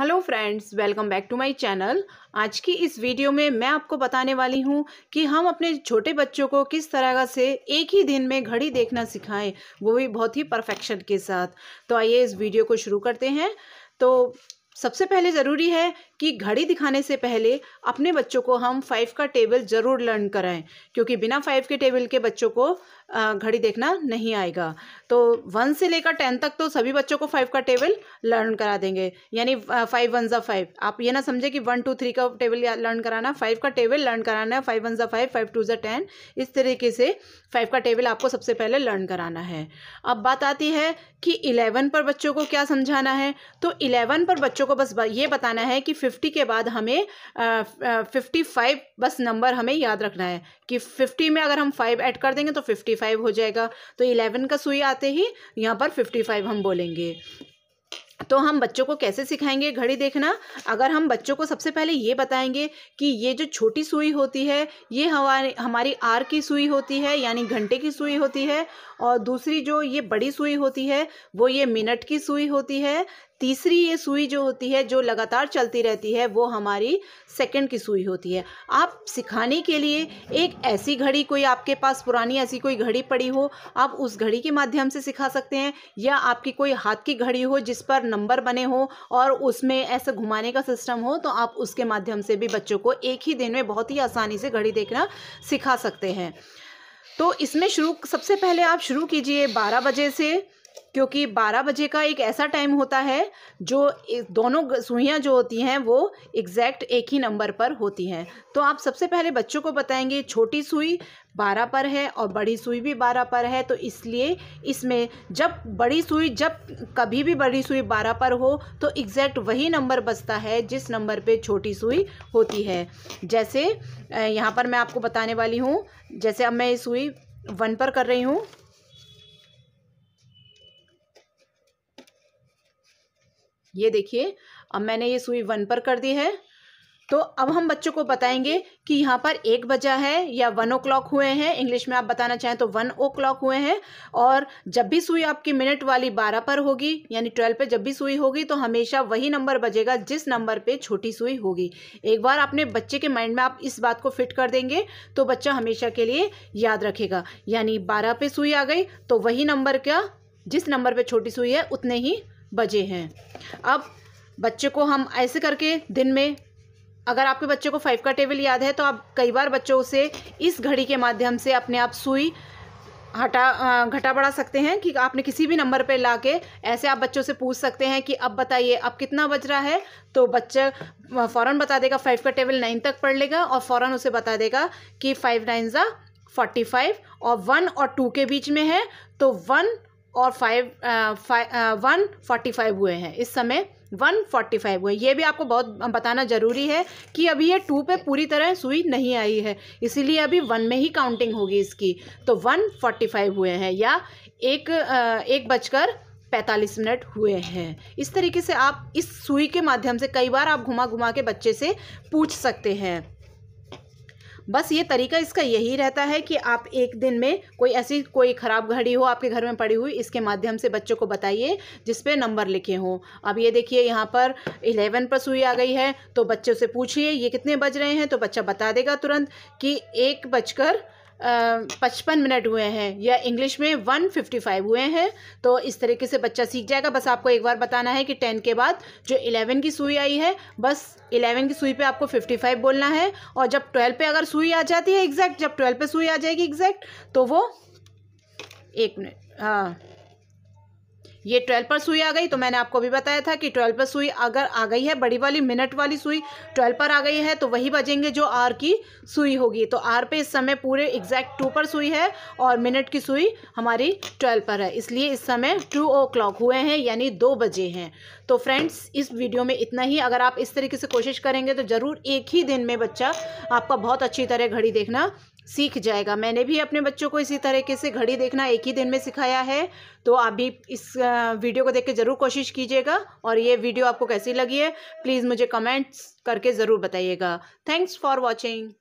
hello friends welcome back to my channel आज की इस वीडियो में मैं आपको बताने वाली हूं कि हम अपने छोटे बच्चों को किस तरह से एक ही दिन में घड़ी देखना सिखाएं वो भी बहुत ही परफेक्शन के साथ तो आइए इस वीडियो को शुरू करते हैं तो सबसे पहले ज़रूरी है कि घड़ी दिखाने से पहले अपने बच्चों को हम फाइव का टेबल ज़रूर लर्न कराएं क्योंकि बिना फाइव के टेबल के बच्चों को घड़ी देखना नहीं आएगा तो वन से लेकर टेन तक तो सभी बच्चों को फाइव का टेबल लर्न करा देंगे यानी फाइव वन ज़ा फाइव आप ये ना समझे कि वन टू थ्री का टेबल लर्न कराना फाइव का टेबल लर्न कराना है फाइव वन ज़ा फाइव फाइव टू ज़ा टेन इस तरीके से फाइव का टेबल आपको सबसे पहले लर्न कराना है अब बात आती है कि इलेवन पर बच्चों को क्या समझाना है तो इलेवन पर बच्चों को बस ये बताना है कि फिफ्टी के बाद हमें फिफ्टी फाइव बस नंबर हमें याद रखना है कि फिफ्टी में अगर हम फाइव ऐड कर देंगे तो फिफ्टी फिफ्टी फाइव हो जाएगा तो इलेवन का सुई आते ही यहाँ पर फिफ्टी फाइव हम बोलेंगे तो हम बच्चों को कैसे सिखाएंगे घड़ी देखना अगर हम बच्चों को सबसे पहले ये बताएंगे कि ये जो छोटी सुई होती है ये हमारे हमारी आर की सुई होती है यानी घंटे की सुई होती है और दूसरी जो ये बड़ी सुई होती है वो ये मिनट की सुई होती है तीसरी ये सुई जो होती है जो लगातार चलती रहती है वो हमारी सेकंड की सुई होती है आप सिखाने के लिए एक ऐसी घड़ी कोई आपके पास पुरानी ऐसी कोई घड़ी पड़ी हो आप उस घड़ी के माध्यम से सिखा सकते हैं या आपकी कोई हाथ की घड़ी हो जिस पर नंबर बने हो और उसमें ऐसा घुमाने का सिस्टम हो तो आप उसके माध्यम से भी बच्चों को एक ही दिन में बहुत ही आसानी से घड़ी देखना सिखा सकते हैं तो इसमें शुरू सबसे पहले आप शुरू कीजिए बारह बजे से क्योंकि 12 बजे का एक ऐसा टाइम होता है जो दोनों सुइयाँ जो होती हैं वो एग्जैक्ट एक ही नंबर पर होती हैं तो आप सबसे पहले बच्चों को बताएंगे छोटी सुई बारह पर है और बड़ी सुई भी बारह पर है तो इसलिए इसमें जब बड़ी सुई जब कभी भी बड़ी सुई बारह पर हो तो एग्जैक्ट वही नंबर बचता है जिस नंबर पे छोटी सुई होती है जैसे यहाँ पर मैं आपको बताने वाली हूँ जैसे अब मैं ये सुई वन पर कर रही हूँ ये देखिए अब मैंने ये सुई वन पर कर दी है तो अब हम बच्चों को बताएंगे कि यहाँ पर एक बजा है या वन ओ क्लॉक हुए हैं इंग्लिश में आप बताना चाहें तो वन ओ क्लॉक हुए हैं और जब भी सुई आपकी मिनट वाली बारह पर होगी यानी ट्वेल्व पे जब भी सुई होगी तो हमेशा वही नंबर बजेगा जिस नंबर पे छोटी सुई होगी एक बार अपने बच्चे के माइंड में आप इस बात को फिट कर देंगे तो बच्चा हमेशा के लिए याद रखेगा यानी बारह पे सुई आ गई तो वही नंबर का जिस नंबर पर छोटी सुई है उतने ही बजे हैं अब बच्चे को हम ऐसे करके दिन में अगर आपके बच्चे को फाइव का टेबल याद है तो आप कई बार बच्चों से इस घड़ी के माध्यम से अपने आप सुई हटा घटा बढ़ा सकते हैं कि आपने किसी भी नंबर पर ला के ऐसे आप बच्चों से पूछ सकते हैं कि अब बताइए अब कितना बज रहा है तो बच्चा फ़ौरन बता देगा फाइव का टेबल नाइन तक पढ़ लेगा और फ़ौरन उसे बता देगा कि फाइव नाइन ज़ा फोर्टी फाइव और वन और टू के बीच में है तो वन और five five one forty five हुए हैं इस समय वन फोर्टी फाइव हुए ये भी आपको बहुत बताना ज़रूरी है कि अभी ये टू पे पूरी तरह सुई नहीं आई है इसीलिए अभी वन में ही काउंटिंग होगी इसकी तो वन फोर्टी फाइव हुए हैं या एक uh, एक बजकर पैंतालीस मिनट हुए हैं इस तरीके से आप इस सुई के माध्यम से कई बार आप घुमा घुमा के बच्चे से पूछ सकते हैं बस ये तरीका इसका यही रहता है कि आप एक दिन में कोई ऐसी कोई ख़राब घड़ी हो आपके घर में पड़ी हुई इसके माध्यम से बच्चों को बताइए जिसपे नंबर लिखे हों अब ये देखिए यहाँ पर इलेवन पर सुई आ गई है तो बच्चों से पूछिए ये कितने बज रहे हैं तो बच्चा बता देगा तुरंत कि एक बजकर पचपन मिनट हुए हैं या इंग्लिश में वन फिफ्टी फाइव हुए हैं तो इस तरीके से बच्चा सीख जाएगा बस आपको एक बार बताना है कि टेन के बाद जो इलेवन की सुई आई है बस इलेवन की सुई पे आपको फिफ्टी फाइव बोलना है और जब ट्वेल्व पे अगर सुई आ जाती है एग्जैक्ट जब ट्वेल्व पे सुई आ जाएगी एग्जैक्ट तो वो एक मिनट हाँ ये ट्वेल्व पर सुई आ गई तो मैंने आपको भी बताया था कि ट्वेल्व पर सुई अगर आ गई है बड़ी वाली मिनट वाली सुई ट्वेल्व पर आ गई है तो वही बजेंगे जो आर की सुई होगी तो आर पे इस समय पूरे एग्जैक्ट टू पर सुई है और मिनट की सुई हमारी ट्वेल्व पर है इसलिए इस समय टू ओ क्लॉक हुए हैं यानी दो बजे हैं तो फ्रेंड्स इस वीडियो में इतना ही अगर आप इस तरीके से कोशिश करेंगे तो ज़रूर एक ही दिन में बच्चा आपका बहुत अच्छी तरह घड़ी देखना सीख जाएगा मैंने भी अपने बच्चों को इसी तरीके से घड़ी देखना एक ही दिन में सिखाया है तो आप भी इस वीडियो को देख के ज़रूर कोशिश कीजिएगा और ये वीडियो आपको कैसी लगी है प्लीज़ मुझे कमेंट्स करके ज़रूर बताइएगा थैंक्स फॉर वॉचिंग